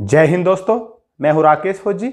जय हिंद दोस्तों मैं हूं राकेश फौजी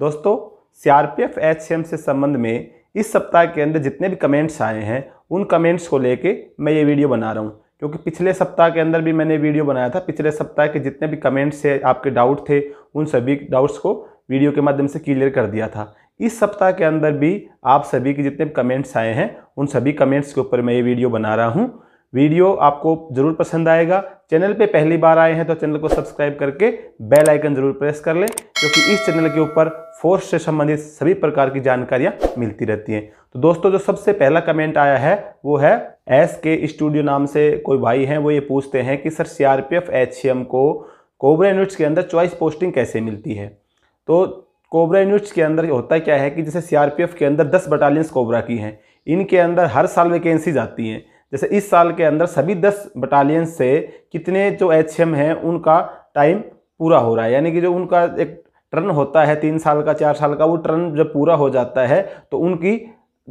दोस्तों सीआरपीएफ एचसीएम से संबंध में इस सप्ताह के अंदर जितने भी कमेंट्स आए हैं उन कमेंट्स को लेके मैं ये वीडियो बना रहा हूँ क्योंकि पिछले सप्ताह के अंदर भी मैंने वीडियो बनाया था पिछले सप्ताह के जितने भी कमेंट्स थे आपके डाउट थे उन सभी डाउट्स को वीडियो के माध्यम से क्लियर कर दिया था इस सप्ताह के अंदर भी आप सभी के जितने भी कमेंट्स आए हैं उन सभी कमेंट्स के ऊपर मैं ये वीडियो बना रहा हूँ वीडियो आपको जरूर पसंद आएगा चैनल पे पहली बार आए हैं तो चैनल को सब्सक्राइब करके बेल आइकन जरूर प्रेस कर लें क्योंकि इस चैनल के ऊपर फोर्स से संबंधित सभी प्रकार की जानकारियाँ मिलती रहती हैं तो दोस्तों जो सबसे पहला कमेंट आया है वो है एस के स्टूडियो नाम से कोई भाई हैं वो ये पूछते हैं कि sir C R P F H C को कोबरा यूनिट्स के अंदर चॉइस पोस्टिंग कैसे मिलती है तो कोबरा यूनिट्स के अंदर होता क्या है कि जैसे सी के अंदर दस बटालियंस कोबरा की हैं इनके अंदर हर साल वैकेंसीज आती हैं जैसे इस साल के अंदर सभी दस बटालियन से कितने जो एच हैं उनका टाइम पूरा हो रहा है यानी कि जो उनका एक टर्न होता है तीन साल का चार साल का वो टर्न जब पूरा हो जाता है तो उनकी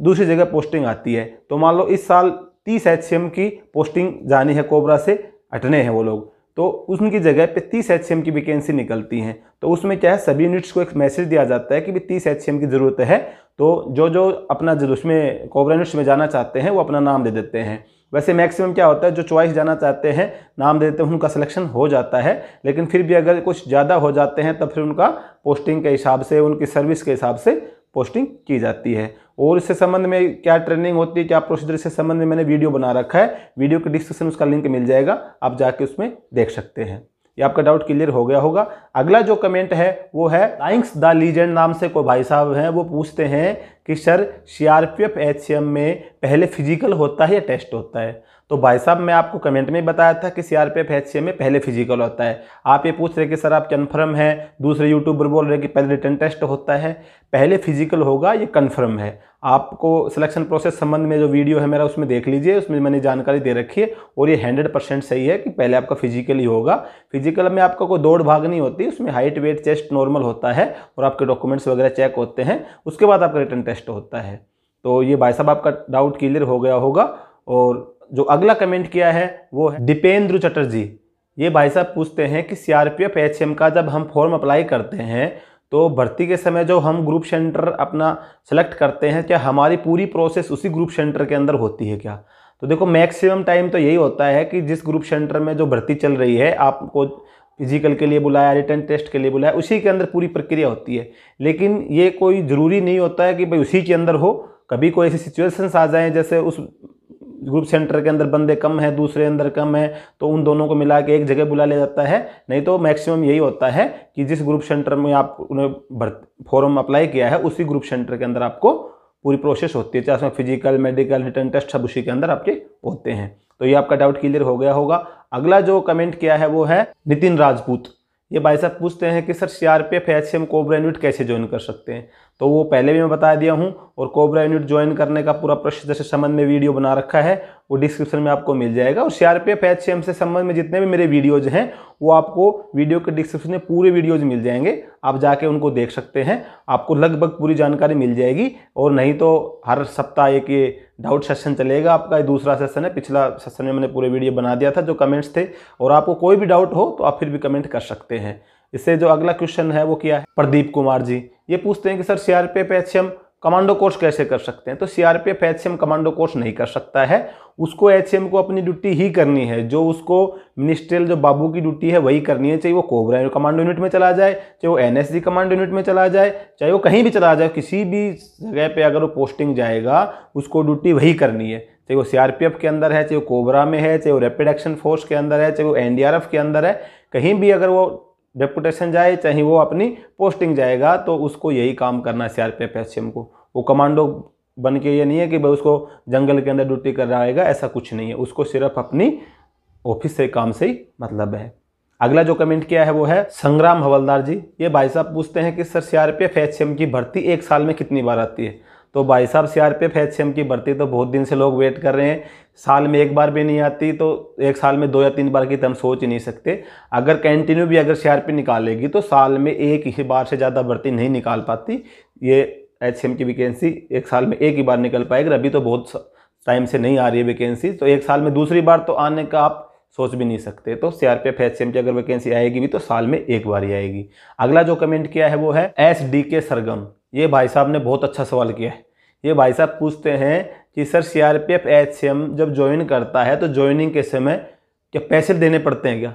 दूसरी जगह पोस्टिंग आती है तो मान लो इस साल तीस एच की पोस्टिंग जानी है कोबरा से हटने हैं वो लोग तो उनकी जगह पे 30 एच की वैकेंसी निकलती हैं तो उसमें क्या है सभी यूनिट्स को एक मैसेज दिया जाता है कि भी 30 एच की ज़रूरत है तो जो जो अपना उसमें कॉबरेनिट्स में जाना चाहते हैं वो अपना नाम दे देते हैं वैसे मैक्सिमम क्या होता है जो चॉइस जाना चाहते हैं नाम दे देते हैं उनका सिलेक्शन हो जाता है लेकिन फिर भी अगर कुछ ज़्यादा हो जाते हैं तब फिर उनका पोस्टिंग के हिसाब से उनकी सर्विस के हिसाब से पोस्टिंग की जाती है और इससे संबंध में क्या ट्रेनिंग होती है क्या प्रोसीजर इससे संबंध में मैंने वीडियो बना रखा है वीडियो के डिस्क्रिप्शन उसका लिंक मिल जाएगा आप जाके उसमें देख सकते हैं ये आपका डाउट क्लियर हो गया होगा अगला जो कमेंट है वो है लाइंग्स द लीजेंड नाम से कोई भाई साहब हैं वो पूछते हैं कि सर सी एम में पहले फिजिकल होता है या टेस्ट होता है तो भाई साहब मैं आपको कमेंट में बताया था कि C R P F H C M में पहले फिजिकल होता है आप ये पूछ रहे कि सर आप कन्फर्म हैं दूसरे यूट्यूबर बोल रहे कि पहले रिटर्न टेस्ट होता है पहले फिजिकल होगा ये कन्फर्म है आपको सिलेक्शन प्रोसेस संबंध में जो वीडियो है मेरा उसमें देख लीजिए उसमें मैंने जानकारी दे रखी है और ये हंड्रेड परसेंट सही है कि पहले आपका फिजिकल ही होगा फिजिकल में आपका कोई दौड़ भाग नहीं होती उसमें हाइट वेट चेस्ट नॉर्मल होता है और आपके डॉक्यूमेंट्स वगैरह चेक होते हैं उसके बाद आपका रिटर्न टेस्ट टेस्ट होता है तो ये भाई साहब आपका डाउट क्लियर हो गया होगा और जो अगला कमेंट किया है वो है दीपेंद्र चटर्जी ये भाई साहब पूछते हैं कि सी आर का जब हम फॉर्म अप्लाई करते हैं तो भर्ती के समय जो हम ग्रुप सेंटर अपना सेलेक्ट करते हैं क्या हमारी पूरी प्रोसेस उसी ग्रुप सेंटर के अंदर होती है क्या तो देखो मैक्सिमम टाइम तो यही होता है कि जिस ग्रुप सेंटर में जो भर्ती चल रही है आपको फिजिकल के लिए बुलाया रिटर्न टेस्ट के लिए बुलाया उसी के अंदर पूरी प्रक्रिया होती है लेकिन ये कोई ज़रूरी नहीं होता है कि भाई उसी के अंदर हो कभी कोई ऐसी सिचुएशंस आ जाएँ जैसे उस ग्रुप सेंटर के अंदर बंदे कम हैं दूसरे अंदर कम है तो उन दोनों को मिला के एक जगह बुला लिया जाता है नहीं तो मैक्सिमम यही होता है कि जिस ग्रुप सेंटर में आप उन्हें फॉर्म अप्लाई किया है उसी ग्रुप सेंटर के अंदर आपको पूरी प्रोसेस होती है चाहे उसमें फिजिकल मेडिकल रिटर्न टेस्ट सब उसी के अंदर आपके होते हैं तो ये आपका डाउट क्लियर हो गया होगा अगला जो कमेंट किया है वो है नितिन राजपूत ये भाई साहब पूछते हैं कि sir C R P F H M cobra unit कैसे ज्वाइन कर सकते हैं तो वो पहले भी मैं बता दिया हूँ और कोबरा यूनिट ज्वाइन करने का पूरा प्रश्न से संबंध में वीडियो बना रखा है वो डिस्क्रिप्शन में आपको मिल जाएगा और C R P F H M से संबंध में जितने भी मेरे वीडियोज हैं वो आपको वीडियो के डिस्क्रिप्शन में पूरे वीडियोज मिल जाएंगे आप जाके उनको देख सकते हैं आपको लगभग पूरी जानकारी मिल जाएगी और नहीं तो हर सप्ताह एक ये डाउट सेशन चलेगा आपका दूसरा सेशन है पिछला सेशन में मैंने पूरे वीडियो बना दिया था जो कमेंट्स थे और आपको कोई भी डाउट हो तो आप फिर भी कमेंट कर सकते हैं इससे जो अगला क्वेश्चन है वो किया है प्रदीप कुमार जी ये पूछते हैं कि sir C R P F H M commando course कैसे कर सकते हैं तो सीआरपीएफ एचसीएम कमांडो कोर्स नहीं कर सकता है उसको एचसीएम को अपनी ड्यूटी ही करनी है जो उसको मिनिस्ट्रियल जो बाबू की ड्यूटी है वही करनी है चाहे वो कोबरा कमांडो यूनिट में चला जाए चाहे वो एनएसजी कमांडो यूनिट में चला जाए चाहे वो कहीं भी चला जाए किसी भी जगह पर अगर वो पोस्टिंग जाएगा उसको ड्यूटी वही करनी है चाहे वो एफ के अंदर है चाहे वो कोबरा में है चाहे वो रैपिड एक्शन फोर्स के अंदर है चाहे वो एफ के अंदर है कहीं भी अगर वो डेपुटेशन जाए चाहे वो अपनी पोस्टिंग जाएगा तो उसको यही काम करना है सी एम को वो कमांडो बन के ये नहीं है कि भाई उसको जंगल के अंदर ड्यूटी कर रहा आएगा ऐसा कुछ नहीं है उसको सिर्फ अपनी ऑफिस से काम से ही मतलब है अगला जो कमेंट किया है वो है संग्राम हवलदार जी ये भाई साहब पूछते हैं कि सर सीआरपीएफ एचसीएम की भर्ती एक साल में कितनी बार आती है तो भाई साहब सीआरपीएफ एचसीएम की भर्ती तो बहुत दिन से लोग वेट कर रहे हैं साल में एक बार भी नहीं आती तो एक साल में दो या तीन बार की तो हम सोच ही नहीं सकते अगर कंटिन्यू भी अगर सीआरपी निकालेगी तो साल में एक ही बार से ज़्यादा भर्ती नहीं निकाल पाती ये एच की वैकेंसी एक साल में एक ही बार निकल पाएगी अभी तो बहुत टाइम से नहीं आ रही है वैकेंसी तो एक साल में दूसरी बार तो आने का आप सोच भी नहीं सकते तो सीआरपीएफ एच की अगर वैकेंसी आएगी भी तो साल में एक बार ही आएगी अगला जो कमेंट किया है वो है एस डी के सरगम ये भाई साहब ने बहुत अच्छा सवाल किया है ये भाई साहब पूछते हैं कि sir C R P F H M जब ज्वाइन करता है तो ज्वाइनिंग के समय क्या पैसे देने पड़ते हैं क्या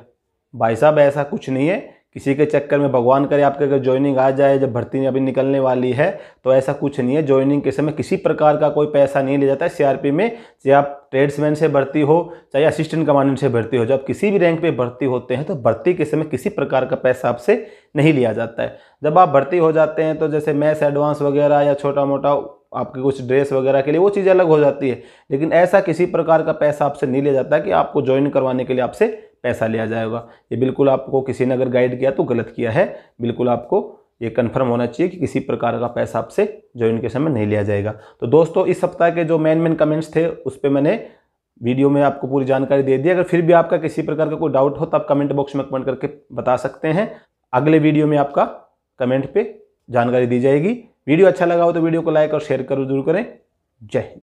भाई साहब ऐसा कुछ नहीं है किसी के चक्कर में भगवान करे आपके अगर ज्वाइनिंग आ जाए जब भर्ती में अभी निकलने वाली है तो ऐसा कुछ नहीं है ज्वाइनिंग के समय किसी प्रकार का कोई पैसा नहीं ले जाता है सीआरपी में चाहे आप ट्रेड्समैन से भर्ती हो चाहे असिस्टेंट कमांडेंट से भर्ती हो जब किसी भी रैंक पे भर्ती होते हैं तो भर्ती के समय किसी प्रकार का पैसा आपसे नहीं लिया जाता है जब आप भर्ती हो जाते हैं तो जैसे मैथ्स एडवांस वगैरह या छोटा मोटा आपके कुछ ड्रेस वगैरह के लिए वो चीज़ अलग हो जाती है लेकिन ऐसा किसी प्रकार का पैसा आपसे नहीं लिया जाता कि आपको ज्वाइन करवाने के लिए आपसे पैसा लिया जाएगा ये बिल्कुल आपको किसी ने अगर गाइड किया तो गलत किया है बिल्कुल आपको ये कन्फर्म होना चाहिए कि किसी प्रकार का पैसा आपसे ज्वाइन के समय नहीं लिया जाएगा तो दोस्तों इस सप्ताह के जो मेन मेन कमेंट्स थे उस पर मैंने वीडियो में आपको पूरी जानकारी दे दी अगर फिर भी आपका किसी प्रकार का कोई डाउट हो तो आप कमेंट बॉक्स में कमेंट करके बता सकते हैं अगले वीडियो में आपका कमेंट पर जानकारी दी जाएगी वीडियो अच्छा लगा हो तो वीडियो को लाइक और शेयर करो जरूर करें जय हिंद